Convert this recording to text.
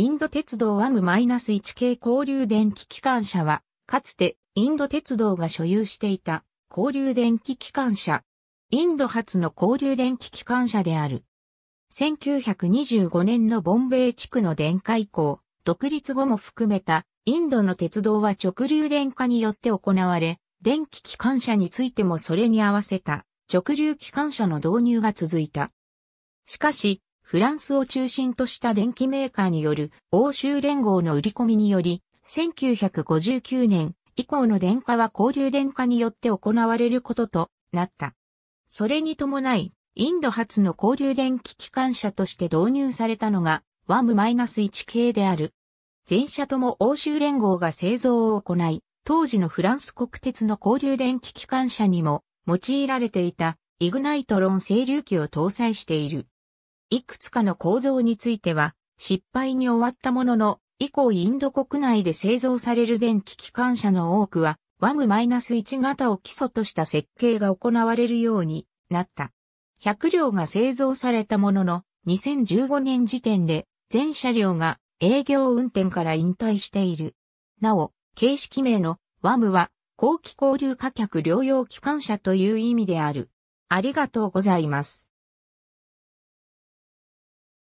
インド鉄道ワム -1 系交流電気機関車は、かつてインド鉄道が所有していた交流電気機関車。インド初の交流電気機関車である。1925年のボンベイ地区の電化以降、独立後も含めたインドの鉄道は直流電化によって行われ、電気機関車についてもそれに合わせた直流機関車の導入が続いた。しかし、フランスを中心とした電機メーカーによる欧州連合の売り込みにより、1959年以降の電化は交流電化によって行われることとなった。それに伴い、インド初の交流電気機関車として導入されたのが、ワム -1 系である。全車とも欧州連合が製造を行い、当時のフランス国鉄の交流電気機関車にも用いられていたイグナイトロン整流器を搭載している。いくつかの構造については、失敗に終わったものの、以降インド国内で製造される電気機関車の多くは、ワム1型を基礎とした設計が行われるようになった。100両が製造されたものの、2015年時点で全車両が営業運転から引退している。なお、形式名のワムは、後期交流貨客療養機関車という意味である。ありがとうございます。